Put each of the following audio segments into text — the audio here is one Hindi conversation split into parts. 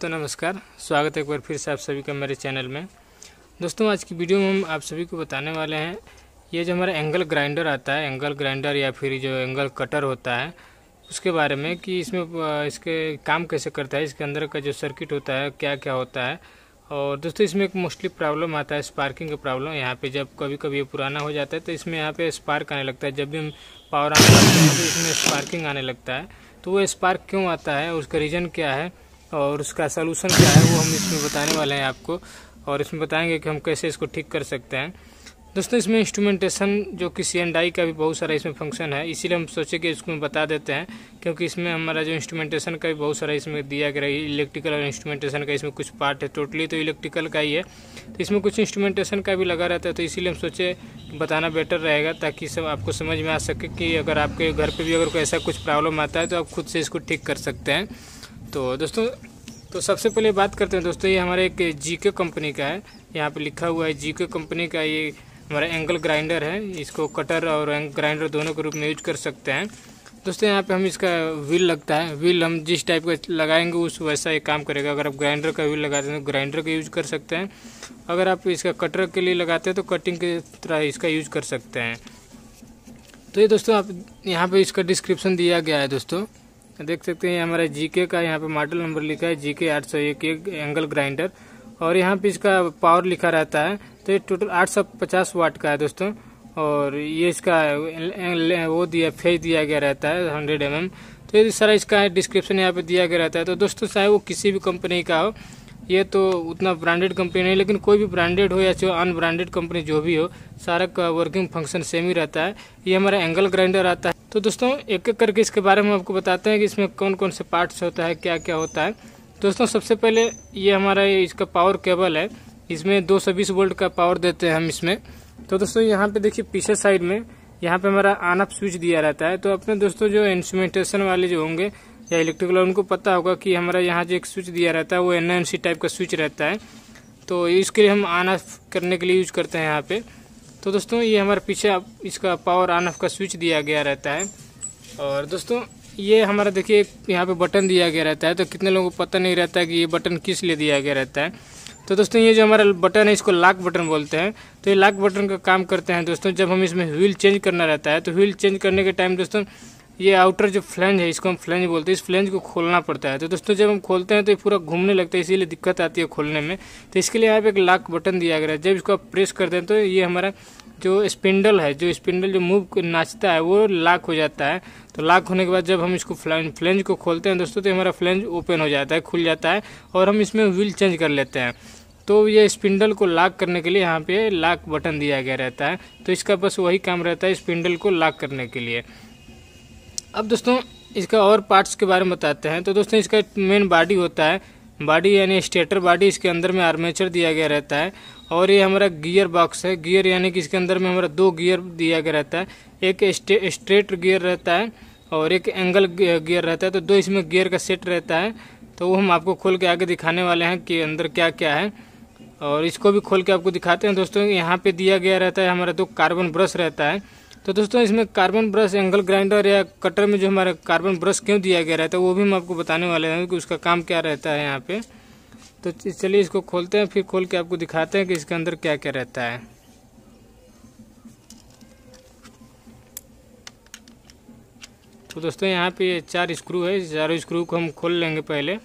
दोस्तों नमस्कार स्वागत है एक बार फिर से आप सभी का मेरे चैनल में दोस्तों आज की वीडियो में हम आप सभी को बताने वाले हैं ये जो हमारा एंगल ग्राइंडर आता है एंगल ग्राइंडर या फिर जो एंगल कटर होता है उसके बारे में कि इसमें इसके काम कैसे करता है इसके अंदर का जो सर्किट होता है क्या क्या होता है और दोस्तों इसमें एक मोस्टली प्रॉब्लम आता है स्पार्किंग का प्रॉब्लम यहाँ पे जब कभी कभी ये पुराना हो जाता है तो इसमें यहाँ पे स्पार्क आने लगता है जब भी हम पावर आने लगता हैं तो इसमें स्पार्किंग आने लगता है तो वो स्पार्क क्यों आता है उसका रीज़न क्या है और उसका सलूशन क्या है वो हम इसमें बताने वाले हैं आपको और इसमें बताएंगे कि हम कैसे इसको ठीक कर सकते हैं दोस्तों इसमें इंस्ट्रूमेंटेशन जो कि सी एंड आई का भी बहुत सारा इसमें फंक्शन है इसीलिए हम सोचे कि इसको बता देते हैं क्योंकि इसमें हमारा जो इंस्ट्रूमेंटेशन का भी बहुत सारा इसमें दिया गया है इलेक्ट्रिकल और इंस्ट्रूमेंटेशन का इसमें कुछ पार्ट है टोटली तो इलेक्ट्रिकल का ही है तो इसमें कुछ इंस्ट्रूमेंटेशन का भी लगा रहता है तो इसीलिए हम सोचे बताना बेटर रहेगा ताकि सब आपको समझ में आ सके कि अगर आपके घर पर भी अगर कोई ऐसा कुछ प्रॉब्लम आता है तो आप खुद से इसको ठीक कर सकते हैं तो दोस्तों तो सबसे पहले बात करते हैं दोस्तों ये हमारे एक जी के कंपनी का है यहाँ पे लिखा हुआ है जी के कंपनी का ये हमारा एंगल ग्राइंडर है इसको कटर और ग्राइंडर दोनों के रूप में यूज कर सकते हैं दोस्तों यहाँ पे हम इसका व्हील लगता है व्हील हम जिस टाइप का लगाएंगे उस वैसा ये काम करेगा अगर आप ग्राइंडर का व्हील लगाते हैं तो ग्राइंडर का यूज कर सकते हैं अगर आप इसका कटर के लिए लगाते हैं तो कटिंग की तरह इसका यूज कर सकते हैं तो ये दोस्तों आप यहाँ पर इसका डिस्क्रिप्शन दिया गया है दोस्तों देख सकते हैं हमारा जीके का यहाँ पे मॉडल नंबर लिखा है जीके आठ सौ एक एंगल ग्राइंडर और यहाँ पे इसका पावर लिखा रहता है तो ये टोटल आठ सौ पचास वाट का है दोस्तों और ये इसका वो दिया फेज दिया गया रहता है हंड्रेड एम तो ये सारा इसका डिस्क्रिप्शन यहाँ पे दिया गया रहता है तो दोस्तों चाहे वो किसी भी कंपनी का हो ये तो उतना ब्रांडेड कंपनी नहीं लेकिन कोई भी ब्रांडेड हो या जो अनब्रांडेड कंपनी जो भी हो सारा का वर्किंग फंक्शन सेम ही रहता है ये हमारा एंगल ग्राइंडर आता है तो दोस्तों एक एक करके इसके बारे में आपको बताते हैं कि इसमें कौन कौन से पार्ट्स होता है क्या क्या होता है दोस्तों सबसे पहले ये हमारा इसका पावर केबल है इसमें दो सौ बीस वोल्ट का पावर देते हैं हम इसमें तो दोस्तों यहाँ पे देखिए पीछे साइड में यहाँ पे हमारा आन अप स्विच दिया रहता है तो अपने दोस्तों जो इंस्ट्रूमेंटेशन वाले जो होंगे या इलेक्ट्रिकल उनको पता होगा कि हमारा यहाँ जो एक स्विच दिया रहता है वो एन टाइप का स्विच रहता है तो इसके लिए हम ऑन ऑफ करने के लिए यूज करते हैं यहाँ पे तो दोस्तों ये हमारे पीछे इसका पावर ऑन ऑफ का स्विच दिया गया रहता है और दोस्तों ये हमारा देखिए यहाँ पे बटन दिया गया रहता है तो कितने लोगों को पता नहीं रहता है कि ये बटन किस लिए दिया गया रहता है तो दोस्तों ये जो हमारा बटन है इसको लाक बटन बोलते हैं तो ये लाक बटन का काम करते हैं दोस्तों जब हम इसमें व्हील चेंज करना रहता है तो व्हील चेंज करने के टाइम दोस्तों ये आउटर जो फ्लेंज है इसको हम फ्लेंज बोलते हैं इस फ्लेंज को खोलना पड़ता है तो दोस्तों जब हम खोलते हैं तो ये पूरा घूमने लगता है इसीलिए दिक्कत आती है खोलने में तो इसके लिए यहाँ पे एक लॉक बटन दिया गया है जब इसको आप प्रेस करते हैं तो ये हमारा जो स्पिंडल है जो स्पिंडल जो मूव नाचता है वो लाक हो जाता है तो लाक होने के बाद जब हम इसको फ्लेंज को खोलते हैं दोस्तों तो हमारा फ्लेंज ओपन हो जाता है खुल जाता है और हम इसमें व्हील चेंज कर लेते हैं तो ये स्पिंडल को लॉक करने के लिए यहाँ पे लॉक बटन दिया गया रहता है तो इसका बस वही काम रहता है स्पिंडल को लॉक करने के लिए अब दोस्तों इसका और पार्ट्स के बारे में बताते हैं तो दोस्तों इसका मेन बॉडी होता है बॉडी यानी स्टेटर बॉडी इसके अंदर में आर्मेचर दिया गया रहता है और ये हमारा गियर बॉक्स है गियर यानी कि इसके अंदर में हमारा दो गियर दिया गया रहता है एक स्ट्रेट गियर रहता है और एक एंगल गियर रहता है तो दो इसमें गियर का सेट रहता है तो वो हम आपको खोल के आगे दिखाने वाले हैं कि अंदर क्या क्या है और इसको भी खोल के आपको दिखाते हैं दोस्तों यहाँ पे दिया गया रहता है हमारा दो कार्बन ब्रश रहता है तो दोस्तों इसमें कार्बन ब्रश एंगल ग्राइंडर या कटर में जो हमारा कार्बन ब्रश क्यों दिया गया रहता है वो भी हम आपको बताने वाले हैं कि उसका काम क्या रहता है यहाँ पे तो चलिए इसको खोलते हैं फिर खोल के आपको दिखाते हैं कि इसके अंदर क्या क्या रहता है तो दोस्तों यहाँ पे चार स्क्रू है चारों स्क्रू को हम खोल लेंगे पहले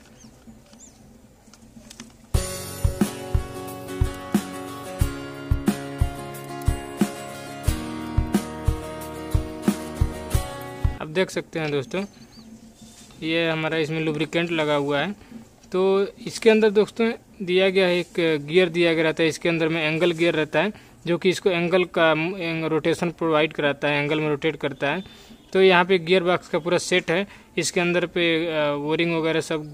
देख सकते हैं दोस्तों ये हमारा इसमें लुब्रिकेंट लगा हुआ है तो इसके अंदर दोस्तों दिया गया है एक गियर दिया गया रहता है इसके अंदर में एंगल गियर रहता है जो कि इसको एंगल का रोटेशन प्रोवाइड कराता है एंगल में रोटेट करता है तो यहाँ पे गियर बॉक्स का पूरा सेट है इसके अंदर पे वोरिंग वगैरह सब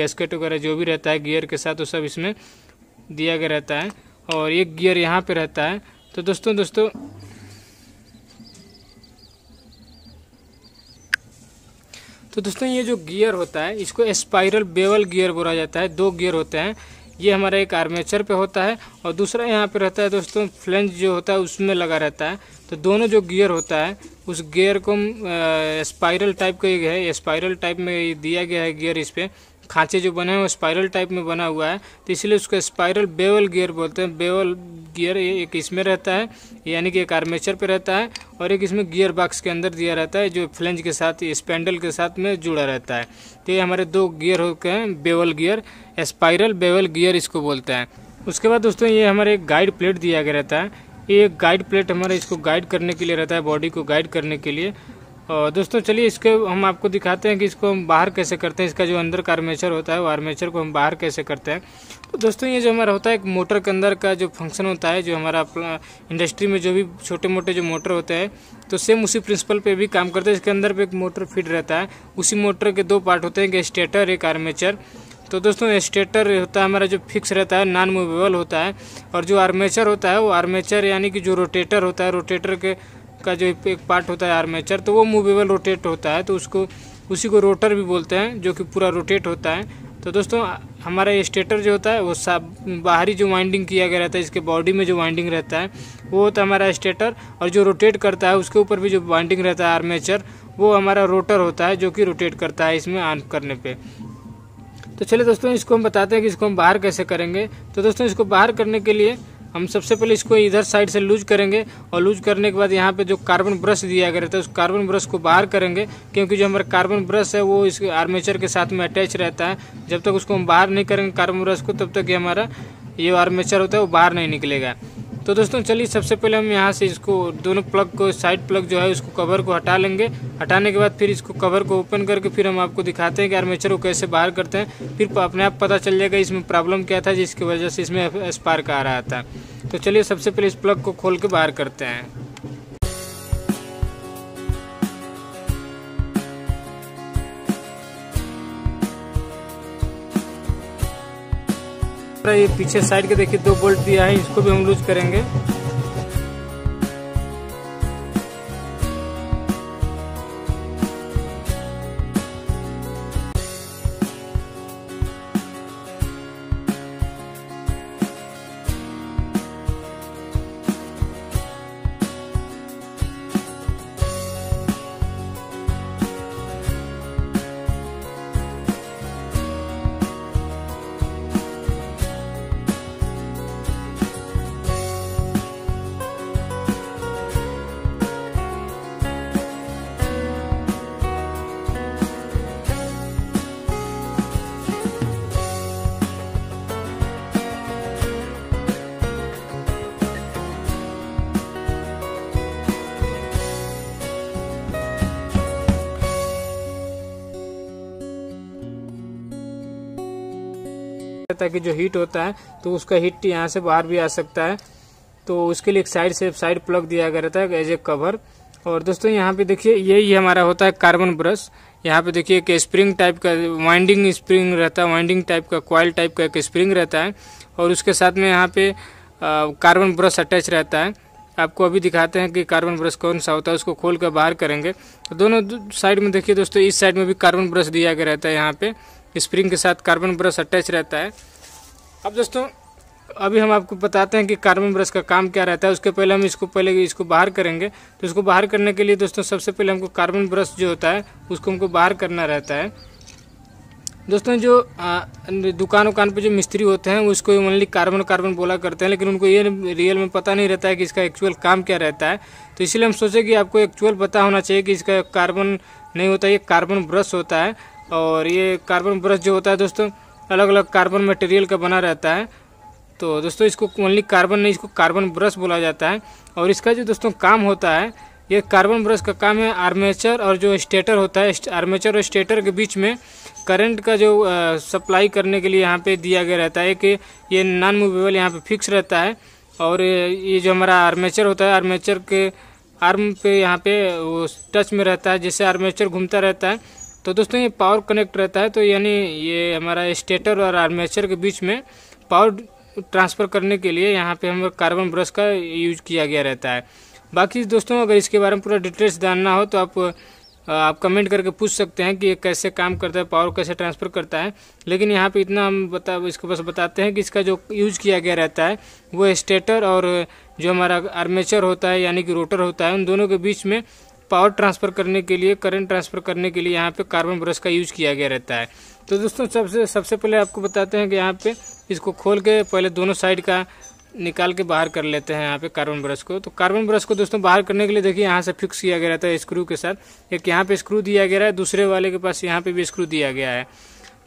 गैसकेट वगैरह जो भी रहता है गियर के साथ वो सब इसमें दिया गया रहता है और एक गियर यहाँ पर रहता है तो दोस्तों दोस्तों तो दोस्तों ये जो गियर होता है इसको स्पाइरल बेवल गियर बोला जाता है दो गियर होते हैं ये हमारा एक आर्मेचर पे होता है और दूसरा यहाँ पे रहता है दोस्तों फ्लेंज जो होता है उसमें लगा रहता है तो दोनों जो गियर होता है उस गियर को स्पाइरल टाइप का है स्पाइरल टाइप में दिया गया है गियर इस पर खाँचे जो बने हैं वो स्पाइरल टाइप में बना हुआ है तो इसलिए उसको स्पाइरल बेवल गियर बोलते हैं बेवल गियर ये एक इसमें रहता है यानी कि एक आर्मेचर पे रहता है और एक इसमें गियर बॉक्स के अंदर दिया रहता है जो फ्लेंज के साथ स्पेंडल के साथ में जुड़ा रहता है तो ये हमारे दो गियर होते हैं bevel gear spiral bevel gear इसको बोलते हैं उसके बाद दोस्तों ये हमारे गाइड प्लेट दिया गया रहता है ये गाइड प्लेट हमारे इसको गाइड करने के लिए रहता है बॉडी को गाइड करने के लिए और दोस्तों चलिए इसके हम आपको दिखाते हैं कि इसको हम बाहर कैसे करते हैं इसका जो अंदर का आर्मेचर होता है वो आर्मेचर को हम बाहर कैसे करते हैं तो दोस्तों ये जो हमारा होता है एक मोटर के अंदर का जो फंक्शन होता है जो हमारा इंडस्ट्री में जो भी छोटे मोटे जो मोटर होते हैं तो सेम उसी प्रिंसिपल पर भी काम करते हैं इसके अंदर पर एक मोटर फिट रहता है उसी मोटर के दो पार्ट होते हैं एक स्टेटर एक आर्मेचर तो दोस्तों स्टेटर होता है हमारा जो फिक्स रहता है नॉन मूवेबल होता है और जो आर्मेचर होता है वो आर्मेचर यानी कि जो रोटेटर होता है रोटेटर के का जो एक पार्ट होता है आर्मेचर तो वो मूवेबल रोटेट होता है तो उसको उसी को रोटर भी बोलते हैं जो कि पूरा रोटेट होता है तो दोस्तों हमारा स्टेटर जो होता है वो सब बाहरी जो वाइंडिंग किया गया रहता है इसके बॉडी में जो वाइंडिंग रहता है वो होता है हमारा स्टेटर और जो रोटेट करता है उसके ऊपर भी जो वाइंडिंग रहता है आर्मेचर वो हमारा रोटर होता है जो कि रोटेट करता है इसमें ऑन करने पे तो चलिए दोस्तों इसको हम बताते हैं कि इसको हम बाहर कैसे करेंगे तो दोस्तों इसको बाहर करने के लिए हम सबसे पहले इसको इधर साइड से लूज करेंगे और लूज करने के बाद यहाँ पे जो कार्बन ब्रश दिया गया रहता है उस कार्बन ब्रश को बाहर करेंगे क्योंकि जो हमारा कार्बन ब्रश है वो इस आर्मेचर के साथ में अटैच रहता है जब तक उसको हम बाहर नहीं करेंगे कार्बन ब्रश को तब तक ये हमारा ये आर्मेचर होता है वो बाहर नहीं निकलेगा तो दोस्तों चलिए सबसे पहले हम यहाँ से इसको दोनों प्लग को साइड प्लग जो है उसको कवर को हटा लेंगे हटाने के बाद फिर इसको कवर को ओपन करके फिर हम आपको दिखाते हैं कि आर्मेचर को कैसे बाहर करते हैं फिर अपने आप पता चल जाएगा इसमें प्रॉब्लम क्या था जिसकी वजह से इसमें स्पार्क आ रहा था तो चलिए सबसे पहले इस प्लग को खोल के बाहर करते हैं ये पीछे साइड के देखिए दो बोल्ट दिया है इसको भी हम लूज करेंगे सकता है कि जो हीट होता है तो उसका हीट यहाँ से बाहर भी आ सकता है तो उसके लिए एक साइड से साइड प्लग दिया गया रहता है एज ए कवर और दोस्तों यहाँ पे देखिए यही हमारा होता है कार्बन ब्रश यहाँ पे देखिए एक स्प्रिंग टाइप का वाइंडिंग स्प्रिंग रहता है वाइंडिंग टाइप का कॉयल टाइप का एक स्प्रिंग रहता है और उसके साथ में यहाँ पे कार्बन ब्रश अटैच रहता है आपको अभी दिखाते हैं कि कार्बन ब्रश कौन सा होता है उसको खोल कर बाहर करेंगे तो दोनों साइड में देखिए दोस्तों इस साइड में भी कार्बन ब्रश दिया गया रहता है यहाँ पे स्प्रिंग के साथ कार्बन ब्रश अटैच रहता है अब दोस्तों अभी हम आपको बताते हैं कि कार्बन ब्रश का काम क्या रहता है उसके पहले हम इसको पहले इसको बाहर करेंगे तो इसको बाहर करने के लिए दोस्तों सबसे पहले हमको कार्बन ब्रश जो होता है उसको हमको बाहर करना रहता है दोस्तों जो दुकान उकान पर जो मिस्त्री होते हैं उसको ओनली कार्बन कार्बन बोला करते हैं लेकिन उनको ये रियल में पता नहीं रहता है कि इसका एक्चुअल काम क्या रहता है तो इसलिए हम सोचे कि आपको एक्चुअल पता होना चाहिए कि इसका कार्बन नहीं होता ये कार्बन ब्रश होता है और ये कार्बन ब्रश जो होता है दोस्तों अलग अलग कार्बन मटेरियल का बना रहता है तो दोस्तों इसको ओनली कार्बन नहीं इसको कार्बन ब्रश बोला जाता है और इसका जो दोस्तों काम होता है ये कार्बन ब्रश का काम है आर्मेचर और जो स्टेटर होता है आर्मेचर और स्टेटर के बीच में करंट का जो सप्लाई करने के लिए यहाँ पे दिया गया रहता है कि ये नॉन मूवेबल यहाँ पे फिक्स रहता है और ये जो हमारा आर्मेचर होता है आर्मेचर के आर्म पे यहाँ पे वो टच में रहता है जिससे आर्मेचर घूमता रहता है तो दोस्तों ये पावर कनेक्ट रहता है तो यानी ये हमारा स्टेटर और आर्मेचर के बीच में पावर ट्रांसफ़र करने के लिए यहाँ पे हमें कार्बन ब्रश का यूज किया गया रहता है बाकी दोस्तों अगर इसके बारे में पूरा डिटेल्स जानना हो तो आप आप कमेंट करके पूछ सकते हैं कि ये कैसे काम करता है पावर कैसे ट्रांसफ़र करता है लेकिन यहाँ पे इतना हम बता इसको बस बताते हैं कि इसका जो यूज किया गया रहता है वो स्टेटर और जो हमारा आर्मेचर होता है यानी कि रोटर होता है उन दोनों के बीच में पावर ट्रांसफ़र करने के लिए करंट ट्रांसफ़र करने के लिए यहाँ पे कार्बन ब्रश का यूज़ किया गया रहता है तो दोस्तों सबसे सबसे पहले आपको बताते हैं कि यहाँ पे इसको खोल के पहले दोनों साइड का निकाल के बाहर कर लेते हैं यहाँ पे कार्बन ब्रश को तो कार्बन ब्रश को दोस्तों बाहर करने के लिए देखिए यहाँ से फिक्स किया गया रहता है स्क्रू के साथ एक यहाँ पे स्क्रू दिया गया है दूसरे वाले के पास यहाँ पे भी स्क्रू दिया गया है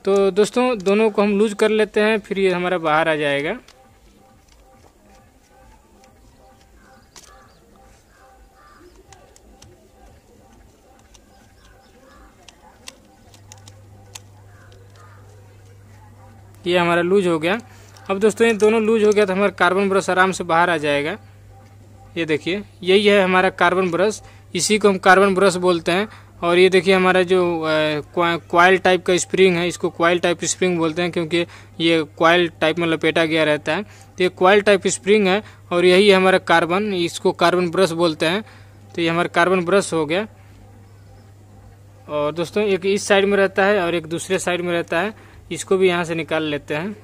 तो दोस्तों दोनों को हम लूज कर लेते हैं फिर ये हमारा बाहर आ जाएगा ये हमारा लूज हो गया अब दोस्तों ये दोनों लूज हो गया तो हमारा कार्बन ब्रश आराम से बाहर आ जाएगा ये देखिए यही है हमारा कार्बन ब्रश इसी को हम कार्बन ब्रश बोलते हैं और ये देखिए हमारा जो क्वाइल टाइप का स्प्रिंग है इसको क्वाइल टाइप स्प्रिंग बोलते हैं क्योंकि ये क्वाइल टाइप में लपेटा गया रहता है तो ये क्वाइल टाइप स्प्रिंग है और यही है हमारा कार्बन इसको कार्बन ब्रश बोलते हैं तो ये हमारा कार्बन ब्रश हो गया और दोस्तों एक इस साइड में रहता है और एक दूसरे साइड में रहता है इसको भी यहाँ से निकाल लेते हैं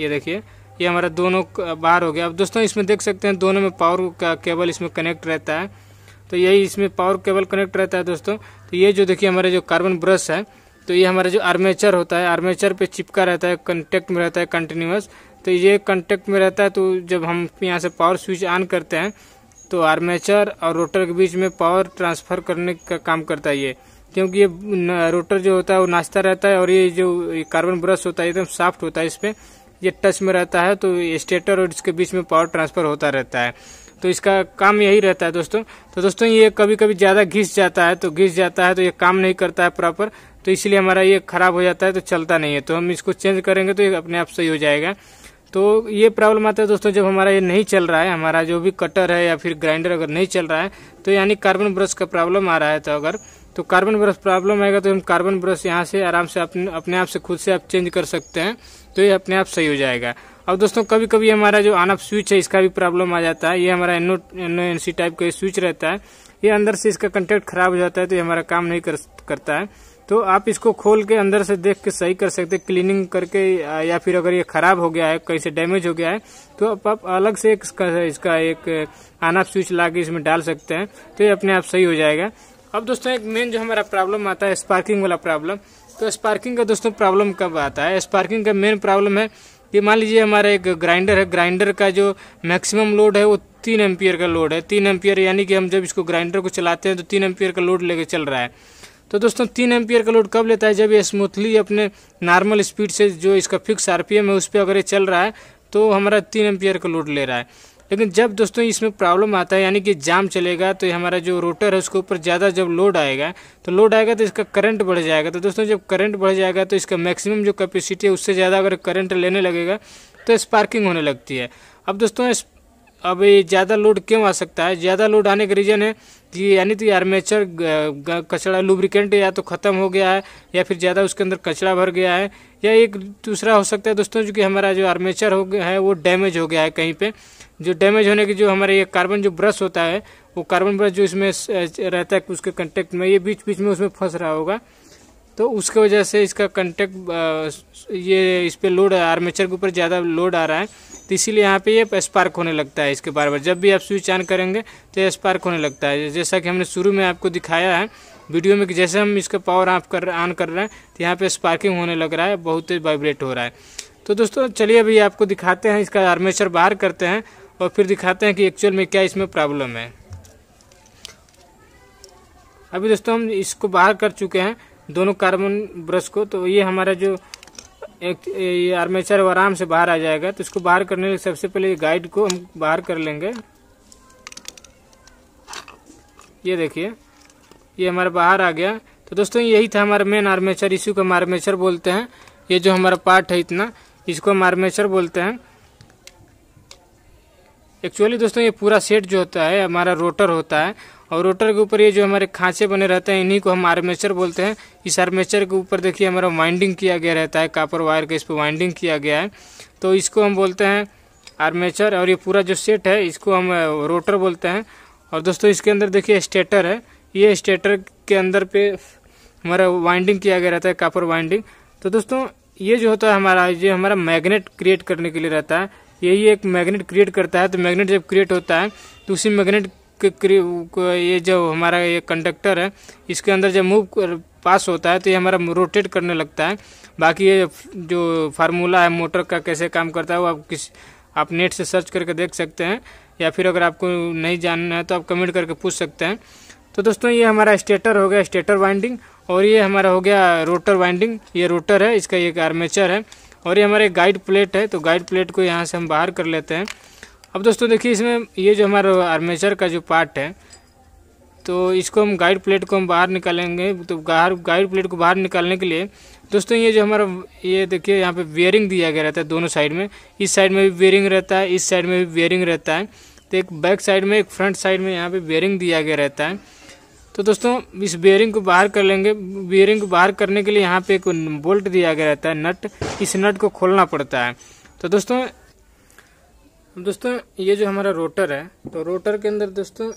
ये देखिए ये हमारा दोनों बाहर हो गया अब दोस्तों इसमें देख सकते हैं दोनों में पावर का केबल इसमें कनेक्ट रहता है तो यही इसमें पावर केबल कनेक्ट रहता है दोस्तों तो ये जो देखिए हमारे जो कार्बन ब्रश है तो ये हमारा जो आर्मेचर होता है आर्मेचर पे चिपका रहता है कंटेक्ट में रहता है कंटिन्यूस तो ये कंटेक्ट में रहता है तो जब हम यहाँ से पावर स्विच ऑन करते हैं तो आर्मेचर और रोटर के बीच में पावर ट्रांसफर करने का काम करता है ये क्योंकि ये रोटर जो होता है वो नाचता रहता है और ये जो कार्बन ब्रश होता है एकदम सॉफ्ट होता है इस पर ये टच में रहता है तो स्टेटर और इसके बीच में पावर ट्रांसफर होता रहता है तो इसका काम यही रहता है दोस्तों तो दोस्तों ये कभी कभी ज़्यादा घिस जाता है तो घिस जाता है तो ये काम नहीं करता है प्रॉपर तो इसलिए हमारा ये खराब हो जाता है तो चलता नहीं है तो हम इसको चेंज करेंगे तो ये अपने आप सही हो जाएगा तो ये प्रॉब्लम आता है दोस्तों जब हमारा ये नहीं चल रहा है हमारा जो भी कटर है या फिर ग्राइंडर अगर नहीं चल रहा है तो यानी कार्बन ब्रश का प्रॉब्लम आ रहा है तो अगर तो कार्बन ब्रश प्रॉब्लम आएगा तो हम कार्बन ब्रश यहाँ से आराम से अपने अपने आप से खुद से आप चेंज कर सकते हैं तो ये अपने आप सही हो जाएगा अब दोस्तों कभी कभी हमारा जो आन स्विच है इसका भी प्रॉब्लम आ जाता है ये हमारा N O N O N C type का स्विच रहता है ये अंदर से इसका कंटेक्ट खराब हो जाता है तो ये हमारा काम नहीं कर, करता है तो आप इसको खोल के अंदर से देख के सही कर सकते हैं क्लीनिंग करके या फिर अगर ये खराब हो गया है कहीं से डैमेज हो गया है तो आप, आप अलग से इसका इसका एक आन स्विच ला के इसमें डाल सकते हैं तो ये अपने आप सही हो जाएगा अब दोस्तों एक मेन जो हमारा प्रॉब्लम आता है स्पार्किंग वाला प्रॉब्लम तो स्पार्किंग का दोस्तों प्रॉब्लम कब आता है स्पार्किंग का मेन प्रॉब्लम है कि मान लीजिए हमारा एक ग्राइंडर है ग्राइंडर का जो मैक्सिमम लोड है वो तीन एम्पियर का लोड है तीन एम्पियर यानी कि हम जब इसको ग्राइंडर को चलाते हैं तो तीन एम्पियर का लोड लेके चल रहा है तो दोस्तों तीन एम्पियर का लोड कब लेता है जब ये स्मूथली अपने नॉर्मल स्पीड से जो इसका फिक्स आरपीएम है उस पर अगर ये चल रहा है तो हमारा तीन एम्पियर का लोड ले रहा है लेकिन जब दोस्तों इसमें प्रॉब्लम आता है यानी कि जाम चलेगा तो हमारा जो रोटर है उसके ऊपर ज़्यादा जब लोड आएगा तो लोड आएगा तो इसका करंट बढ़ जाएगा तो दोस्तों जब करंट बढ़ जाएगा तो इसका मैक्सिमम जो कैपेसिटी है उससे ज़्यादा अगर करंट लेने लगेगा तो स्पार्किंग होने लगती है अब दोस्तों अब ये ज़्यादा लोड क्यों आ सकता है ज़्यादा लोड आने का रीज़न है कि यानी तो आर्मेचर कचरा लुब्रिकेंट या तो ख़त्म हो गया है या फिर ज़्यादा उसके अंदर कचरा भर गया है या एक दूसरा हो सकता है दोस्तों जो कि हमारा जो आर्मेचर हो गया है वो डैमेज हो गया है कहीं पर जो डैमेज होने की जो हमारे ये कार्बन जो ब्रश होता है वो कार्बन ब्रश जो इसमें रहता है उसके कंटेक्ट में ये बीच बीच में उसमें फंस रहा होगा तो उसके वजह से इसका कंटेक्ट ये इस पर लोड आर्मेचर के ऊपर ज़्यादा लोड आ रहा है तो इसीलिए यहाँ पे ये स्पार्क होने लगता है इसके बार बार जब भी आप स्विच ऑन करेंगे तो ये स्पार्क होने लगता है जैसा कि हमने शुरू में आपको दिखाया है वीडियो में कि जैसे हम इसका पावर ऑफ कर ऑन कर रहे हैं तो यहाँ पे स्पार्किंग होने लग रहा है बहुत तेज वाइब्रेट हो रहा है तो दोस्तों चलिए अभी आपको दिखाते हैं इसका आर्मेचर बाहर करते हैं और फिर दिखाते हैं कि एक्चुअल में क्या इसमें प्रॉब्लम है अभी दोस्तों हम इसको बाहर कर चुके हैं दोनों कार्बन ब्रश को तो ये हमारा जो एक ये आर्मेचर वो आराम से बाहर आ जाएगा तो इसको बाहर करने के सबसे पहले गाइड को हम बाहर कर लेंगे ये देखिए ये हमारा बाहर आ गया तो दोस्तों यही था हमारा मेन आर्मेचर इसी को हम आर्मेचर बोलते हैं ये जो हमारा पार्ट है इतना इसको हम आर्मेचर बोलते हैं एक्चुअली दोस्तों ये पूरा सेट जो होता है हमारा रोटर होता है और रोटर के ऊपर ये जो हमारे खांचे बने रहते हैं इन्हीं को हम आर्मेचर बोलते हैं इस आर्मेचर के ऊपर देखिए हमारा वाइंडिंग किया गया रहता है कापर वायर का इस पर वाइंडिंग किया गया है तो इसको हम बोलते हैं आर्मेचर और ये पूरा जो सेट है इसको हम रोटर बोलते हैं और दोस्तों इसके अंदर देखिए स्टेटर है ये स्टेटर के अंदर पे हमारा वाइंडिंग किया गया रहता है कापर वाइंडिंग तो दोस्तों ये जो होता है हमारा ये हमारा मैग्नेट क्रिएट करने के लिए रहता है यही एक मैग्नेट क्रिएट करता है तो मैग्नेट जब क्रिएट होता है तो उसी मैग्नेट के ये जो हमारा ये कंडक्टर है इसके अंदर जब मूव पास होता है तो ये हमारा रोटेट करने लगता है बाकी ये जो फार्मूला है मोटर का कैसे काम करता है वो आप किस आप नेट से सर्च करके देख सकते हैं या फिर अगर आपको नहीं जानना है तो आप कमेंट करके पूछ सकते हैं तो दोस्तों ये हमारा स्टेटर हो गया स्टेटर वाइंडिंग और ये हमारा हो गया रोटर वाइंडिंग ये रोटर है इसका एक आर्मेचर है और ये हमारे गाइड प्लेट है तो गाइड प्लेट को यहाँ से हम बाहर कर लेते हैं अब दोस्तों देखिए इसमें ये जो हमारा आर्मेचर का जो पार्ट है तो इसको हम गाइड प्लेट को हम बाहर निकालेंगे तो बाहर गाइड प्लेट को बाहर निकालने के लिए दोस्तों ये जो हमारा ये देखिए यहाँ पे वेयरिंग दिया गया रहता है दोनों साइड में इस साइड में भी वेयरिंग रहता है इस साइड में भी वेयरिंग रहता है तो एक बैक साइड में एक फ्रंट साइड में यहाँ पे वेयरिंग दिया गया रहता है तो दोस्तों इस बेयरिंग को बाहर कर लेंगे बेयरिंग को बाहर करने के लिए यहाँ पे एक बोल्ट दिया गया रहता है नट इस नट को खोलना पड़ता है तो दोस्तों दोस्तों ये जो हमारा रोटर है तो रोटर के अंदर दोस्तों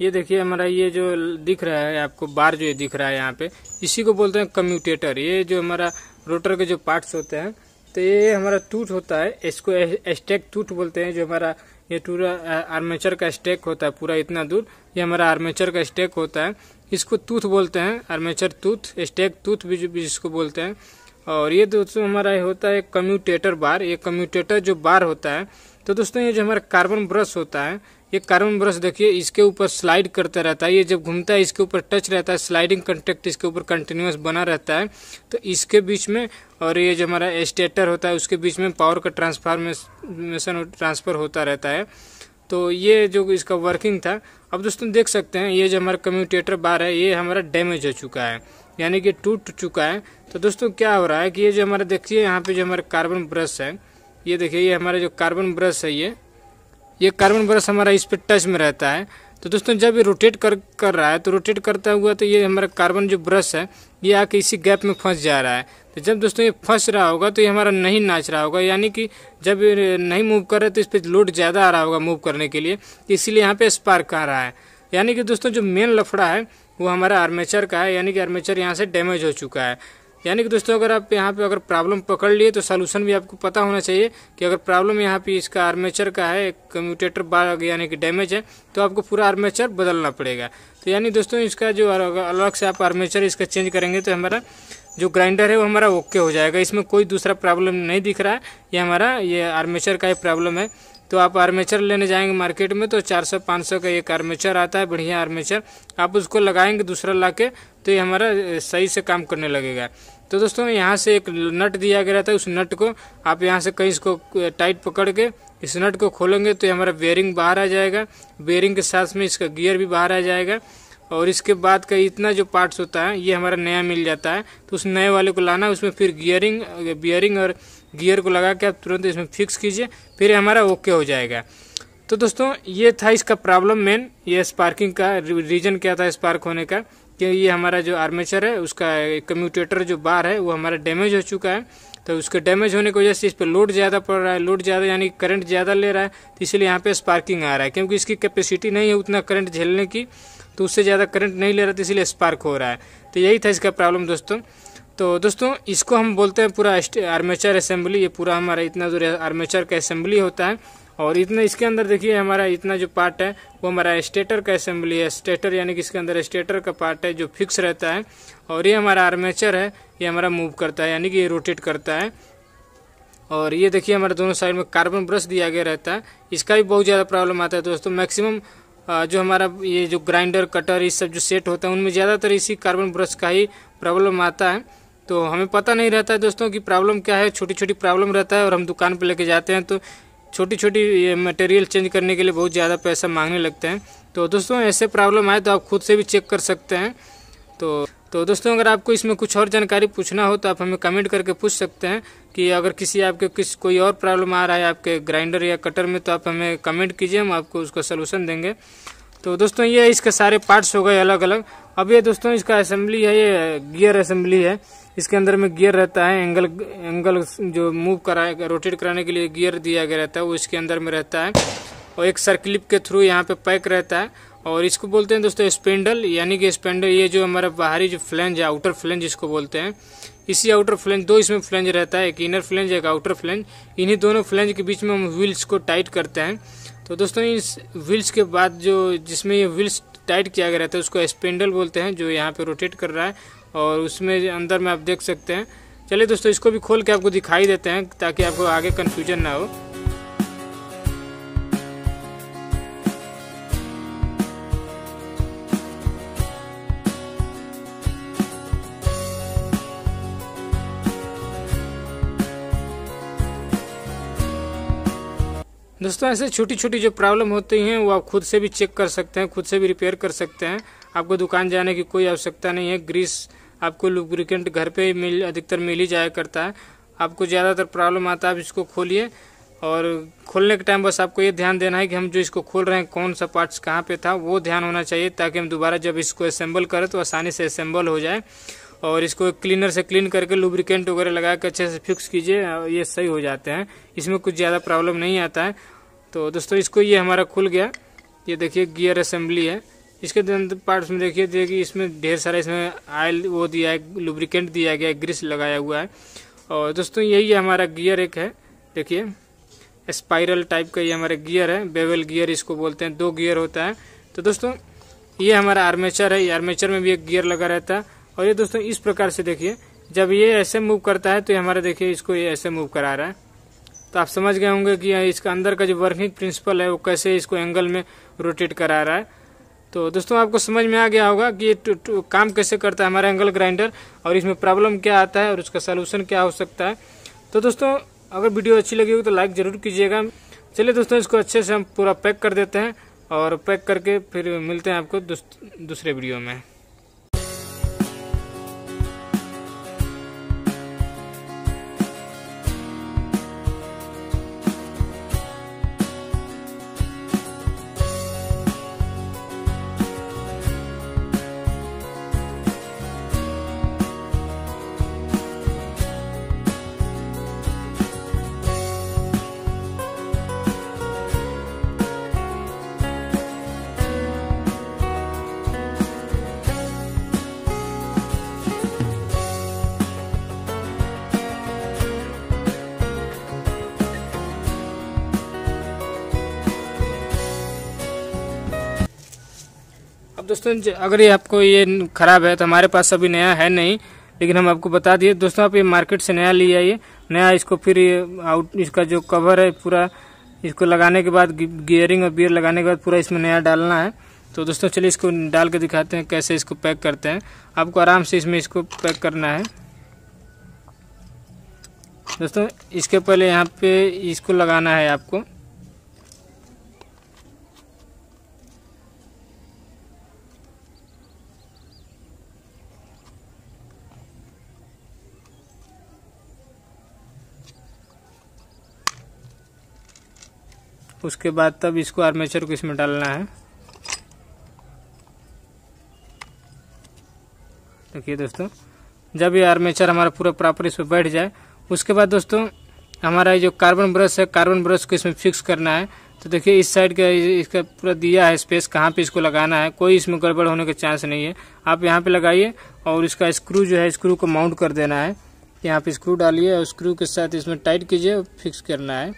ये देखिए हमारा ये जो दिख रहा है आपको बार जो ये दिख रहा है यहाँ पे इसी को बोलते हैं कम्यूटेटर ये जो हमारा रोटर के जो पार्ट्स होते हैं तो ये हमारा टूट होता है इसको एस्टेक टूट बोलते हैं जो हमारा ये पूरा आर्मेचर का स्टेक होता है पूरा इतना दूर ये हमारा आर्मेचर का स्टेक होता है इसको टूथ बोलते हैं आर्मेचर टूथ स्टेक टूथ भी जिसको बोलते हैं और ये दोस्तों हमारा होता है कम्यूटेटर बार ये कम्यूटेटर जो बार होता है तो दोस्तों ये जो हमारा कार्बन ब्रश होता है ये कार्बन ब्रश देखिए इसके ऊपर स्लाइड करता रहता है ये जब घूमता है इसके ऊपर टच रहता है स्लाइडिंग कंटेक्ट इसके ऊपर कंटिन्यूस बना रहता है तो इसके बीच में और ये जो हमारा स्टेटर होता है उसके बीच में पावर का ट्रांसफार्मेशन ट्रांसफ़र होता रहता है तो ये जो इसका वर्किंग था अब दोस्तों देख सकते हैं ये जो हमारा कम्यूटेटर बार है ये हमारा डैमेज हो चुका है यानी कि टूट चुका है तो दोस्तों क्या हो रहा है कि ये जो हमारा देखिए यहाँ पर जो हमारा कार्बन ब्रश है ये देखिए ये हमारा जो कार्बन ब्रश है ये ये कार्बन ब्रश हमारा इस पर टच में रहता है तो दोस्तों जब ये रोटेट कर कर रहा है तो रोटेट करता हुआ तो ये हमारा कार्बन जो ब्रश है ये आके इसी गैप में फंस जा रहा है तो जब दोस्तों ये फंस रहा होगा तो ये हमारा नहीं नाच रहा होगा यानी कि जब ये नहीं मूव कर रहा तो इस पर लोड ज़्यादा आ रहा होगा मूव करने के लिए इसीलिए यहाँ पे स्पार्क आ रहा है यानी कि दोस्तों जो मेन लफड़ा है वो हमारा आर्मेचर का है यानी कि आर्मेचर यहाँ से डैमेज हो चुका है यानी कि दोस्तों अगर आप यहाँ पे अगर प्रॉब्लम पकड़ लिए तो सोल्यूशन भी आपको पता होना चाहिए कि अगर प्रॉब्लम यहाँ पे इसका आर्मेचर का है कम्यूटेटर बार यानी कि डैमेज है तो आपको पूरा आर्मेचर बदलना पड़ेगा तो यानी दोस्तों इसका जो अलग से आप आर्मेचर इसका चेंज करेंगे तो हमारा जो ग्राइंडर है वो हमारा ओके हो जाएगा इसमें कोई दूसरा प्रॉब्लम नहीं दिख रहा है ये हमारा ये आर्मेचर का ही प्रॉब्लम है तो आप आर्मेचर लेने जाएंगे मार्केट में तो 400-500 का एक आर्मेचर आता है बढ़िया आर्मेचर आप उसको लगाएंगे दूसरा ला के तो ये हमारा सही से काम करने लगेगा तो दोस्तों यहाँ से एक नट दिया गया था उस नट को आप यहाँ से कहीं इसको टाइट पकड़ के इस नट को खोलेंगे तो हमारा बेयरिंग बाहर आ जाएगा बेयरिंग के साथ में इसका गियर भी बाहर आ जाएगा और इसके बाद का इतना जो पार्ट्स होता है ये हमारा नया मिल जाता है तो उस नए वाले को लाना उसमें फिर गियरिंग बियरिंग और गियर को लगा के आप तुरंत इसमें फिक्स कीजिए फिर हमारा ओके हो जाएगा तो दोस्तों ये था इसका प्रॉब्लम मेन ये स्पार्किंग का रीजन क्या था स्पार्क होने का कि ये हमारा जो आर्मेचर है उसका कम्यूटेटर जो बार है वो हमारा डैमेज हो चुका है तो उसके डैमेज होने की वजह से इस पर लोड ज़्यादा पड़ रहा है लोड ज़्यादा यानी करंट ज़्यादा ले रहा है तो इसलिए यहाँ पे स्पार्किंग आ रहा है क्योंकि इसकी कैपेसिटी नहीं है उतना करंट झेलने की तो उससे ज़्यादा करंट नहीं ले रहा तो इसलिए स्पार्क हो रहा है तो यही था इसका प्रॉब्लम दोस्तों तो दोस्तों इसको हम बोलते हैं पूरा आर्मेचर असेंबली ये पूरा हमारा इतना जो आर्मेचर का असेंबली होता है और इतना इसके अंदर देखिए हमारा इतना जो पार्ट है वो हमारा स्टेटर का असेंबली है स्टेटर यानी कि इसके अंदर स्टेटर का पार्ट है जो फिक्स रहता है और ये हमारा आर्मेचर है ये हमारा मूव करता है यानी कि ये रोटेट करता है और ये देखिए हमारे दोनों साइड में कार्बन ब्रश दिया गया रहता है इसका भी बहुत ज़्यादा प्रॉब्लम आता है दोस्तों मैक्सिमम जो हमारा ये जो ग्राइंडर कटर इस सब जो सेट होता है उनमें ज़्यादातर इसी कार्बन ब्रश का ही प्रॉब्लम आता है तो हमें पता नहीं रहता है दोस्तों कि प्रॉब्लम क्या है छोटी छोटी प्रॉब्लम रहता है और हम दुकान पर लेके जाते हैं तो छोटी छोटी मटेरियल चेंज करने के लिए बहुत ज़्यादा पैसा मांगने लगते हैं तो दोस्तों ऐसे प्रॉब्लम आए तो आप खुद से भी चेक कर सकते हैं तो तो दोस्तों अगर आपको इसमें कुछ और जानकारी पूछना हो तो आप हमें कमेंट करके पूछ सकते हैं कि अगर किसी आपके किस कोई और प्रॉब्लम आ रहा है आपके ग्राइंडर या कटर में तो आप हमें कमेंट कीजिए हम आपको उसका सलूशन देंगे तो दोस्तों ये इसके सारे पार्ट्स हो गए अलग अलग अब ये दोस्तों इसका असेंबली है ये गियर असेंबली है इसके अंदर में गियर रहता है एंगल एंगल जो मूव कराए रोटेट कराने के लिए गियर दिया गया रहता है वो इसके अंदर में रहता है और एक सर्क्लिप के थ्रू यहाँ पे पैक रहता है और इसको बोलते हैं दोस्तों स्पेंडल यानी कि स्पेंडल ये जो हमारा बाहरी जो फ्लेंज है आउटर फ्लेंज इसको बोलते हैं इसी आउटर फ्लेंज दो इसमें फ्लेंज रहता है एक इनर फ्लेंज एक आउटर फ्लेंज इन्हीं दोनों फ्लेंज के बीच में हम व्हील्स को टाइट करते हैं तो दोस्तों इस व्हील्स के बाद जो जिसमें ये व्हील्स टाइट किया गया रहता है उसको स्पेंडल बोलते हैं जो यहाँ पे रोटेट कर रहा है और उसमें अंदर में आप देख सकते हैं चलिए दोस्तों इसको भी खोल के आपको दिखाई देते हैं ताकि आपको आगे कन्फ्यूजन ना हो दोस्तों ऐसे छोटी छोटी जो प्रॉब्लम होती हैं वो आप खुद से भी चेक कर सकते हैं खुद से भी रिपेयर कर सकते हैं आपको दुकान जाने की कोई आवश्यकता नहीं है ग्रीस आपको लुब्रिकेंट घर पे मिल अधिकतर मिल ही जाया करता है आपको ज़्यादातर प्रॉब्लम आता है आप इसको खोलिए और खोलने के टाइम बस आपको ये ध्यान देना है कि हम जो इसको खोल रहे हैं कौन सा पार्ट्स कहाँ पर था वो ध्यान होना चाहिए ताकि हम दोबारा जब इसको असेंबल करें तो आसानी से असेंबल हो जाए और इसको क्लीनर से क्लीन करके लुब्रिकेंट वगैरह लगा के अच्छे से फिक्स कीजिए ये सही हो जाते हैं इसमें कुछ ज़्यादा प्रॉब्लम नहीं आता है तो दोस्तों इसको ये हमारा खुल गया ये देखिए गियर असेंबली है इसके पार्ट्स में देखिए देखिए इसमें ढेर सारा इसमें आयल वो दिया है लुब्रिकेंट दिया गया है ग्रीस लगाया हुआ है और दोस्तों यही हमारा गियर एक है देखिए स्पाइरल टाइप का ये हमारा गियर है बेवल गियर इसको बोलते हैं दो गियर होता है तो दोस्तों ये हमारा आर्मेचर है ये आर्मेचर में भी एक गियर लगा रहता है और ये दोस्तों इस प्रकार से देखिए जब ये ऐसे मूव करता है तो ये हमारा देखिए इसको ये ऐसे मूव करा रहा है तो आप समझ गए होंगे कि इसका अंदर का जो वर्किंग प्रिंसिपल है वो कैसे इसको एंगल में रोटेट करा रहा है तो दोस्तों आपको समझ में आ गया होगा कि ये काम कैसे करता है हमारा एंगल ग्राइंडर और इसमें प्रॉब्लम क्या आता है और उसका सोल्यूशन क्या हो सकता है तो दोस्तों अगर वीडियो अच्छी लगी होगी तो लाइक ज़रूर कीजिएगा चलिए दोस्तों इसको अच्छे से हम पूरा पैक कर देते हैं और पैक करके फिर मिलते हैं आपको दूसरे वीडियो में दोस्तों अगर ये आपको ये ख़राब है तो हमारे पास अभी नया है नहीं लेकिन हम आपको बता दिए दोस्तों आप ये मार्केट से नया ले आइए नया इसको फिर आउट इसका जो कवर है पूरा इसको लगाने के बाद गियरिंग और बियर लगाने के बाद पूरा इसमें नया डालना है तो दोस्तों चलिए इसको डाल के दिखाते हैं कैसे इसको पैक करते हैं आपको आराम से इसमें इसको पैक करना है दोस्तों इसके पहले यहाँ पे इसको लगाना है आपको उसके बाद तब इसको आर्मेचर को इसमें डालना है देखिए दोस्तों जब ये आर्मेचर हमारा पूरा प्रॉपर इसमें बैठ जाए उसके बाद दोस्तों हमारा ये जो कार्बन ब्रश है कार्बन ब्रश को इसमें फिक्स करना है तो देखिए इस साइड का इसका पूरा दिया है स्पेस कहाँ पे इसको लगाना है कोई इसमें गड़बड़ होने का चांस नहीं है आप यहाँ पे लगाइए और इसका स्क्रू जो है स्क्रू को माउंट कर देना है यहाँ पे स्क्रू डालिए और स्क्रू के साथ इसमें टाइट कीजिए फिक्स करना है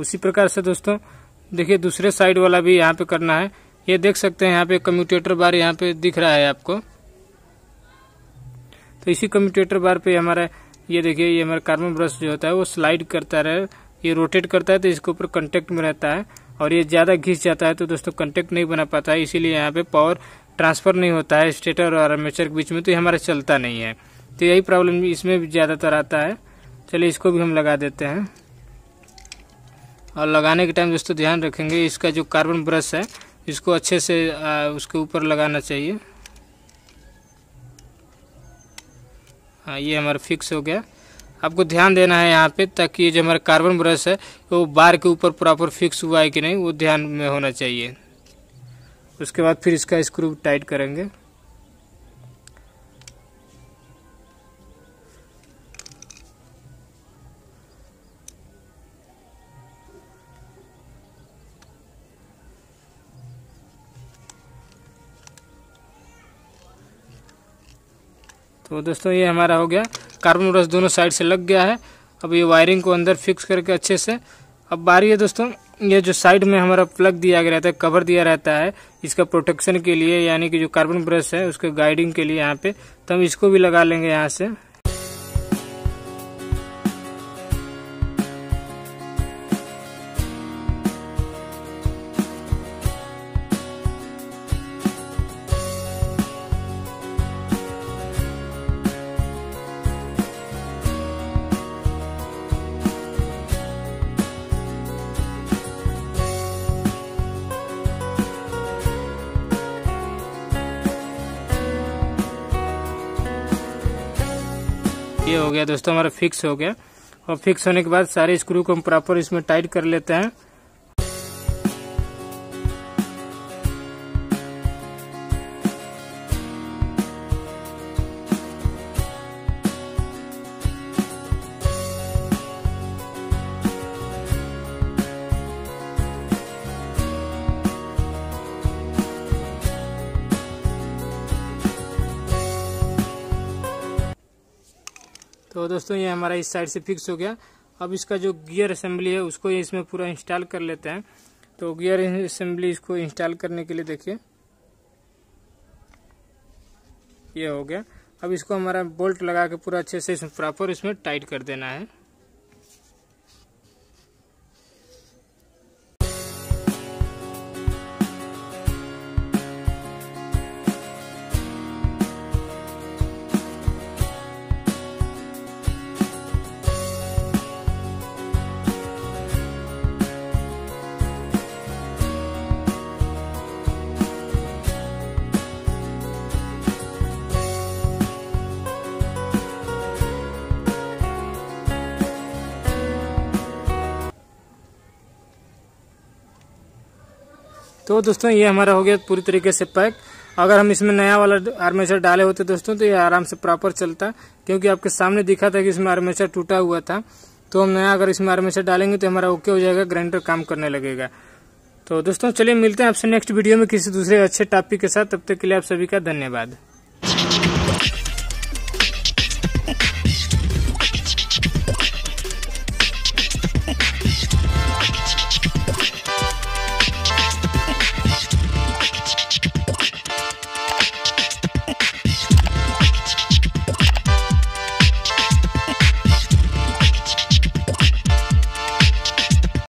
उसी प्रकार से दोस्तों देखिए दूसरे साइड वाला भी यहाँ पे करना है ये देख सकते हैं यहाँ पे कम्यूटेटर बार यहाँ पे दिख रहा है आपको तो इसी कम्यूटेटर बार पे हमारा ये देखिए ये हमारा कार्बन ब्रश जो होता है वो स्लाइड करता रहे ये रोटेट करता है तो इसके ऊपर कंटेक्ट में रहता है और ये ज़्यादा घिस जाता है तो दोस्तों कंटेक्ट नहीं बना पाता है इसीलिए यहाँ पे पावर ट्रांसफर नहीं होता है स्टेटर और आर्मेचर के बीच में तो ये हमारा चलता नहीं है तो यही प्रॉब्लम इसमें भी ज़्यादातर आता है चलिए इसको भी हम लगा देते हैं और लगाने के टाइम दोस्तों ध्यान रखेंगे इसका जो कार्बन ब्रश है इसको अच्छे से आ, उसके ऊपर लगाना चाहिए हाँ ये हमारा फिक्स हो गया आपको ध्यान देना है यहाँ पे ताकि ये जो हमारा कार्बन ब्रश है वो बार के ऊपर प्रॉपर फिक्स हुआ है कि नहीं वो ध्यान में होना चाहिए उसके बाद फिर इसका स्क्रू टाइट करेंगे तो दोस्तों ये हमारा हो गया कार्बन ब्रश दोनों साइड से लग गया है अब ये वायरिंग को अंदर फिक्स करके अच्छे से अब बारी है दोस्तों ये जो साइड में हमारा प्लग दिया गया रहता है कवर दिया रहता है इसका प्रोटेक्शन के लिए यानी कि जो कार्बन ब्रश है उसके गाइडिंग के लिए यहाँ पे तो हम इसको भी लगा लेंगे यहाँ से गया दोस्तों हमारा फिक्स हो गया और फिक्स होने के बाद सारे स्क्रू को हम प्रॉपर इसमें टाइट कर लेते हैं तो दोस्तों ये हमारा इस साइड से फिक्स हो गया अब इसका जो गियर असेंबली है उसको इसमें पूरा इंस्टॉल कर लेते हैं तो गियर असेंबली इसको इंस्टॉल करने के लिए देखिए ये हो गया अब इसको हमारा बोल्ट लगा के पूरा अच्छे से प्रॉपर इसमें टाइट कर देना है तो दोस्तों ये हमारा हो गया पूरी तरीके से पैक अगर हम इसमें नया वाला आर्मेचर डाले होते दोस्तों तो ये आराम से प्रॉपर चलता क्योंकि आपके सामने दिखा था कि इसमें आर्मेचर टूटा हुआ था तो हम नया अगर इसमें आर्मेचर डालेंगे तो हमारा ओके हो जाएगा ग्राइंडर काम करने लगेगा तो दोस्तों चलिए मिलते हैं आपसे नेक्स्ट वीडियो में किसी दूसरे अच्छे टॉपिक के साथ तब तक के लिए आप सभी का धन्यवाद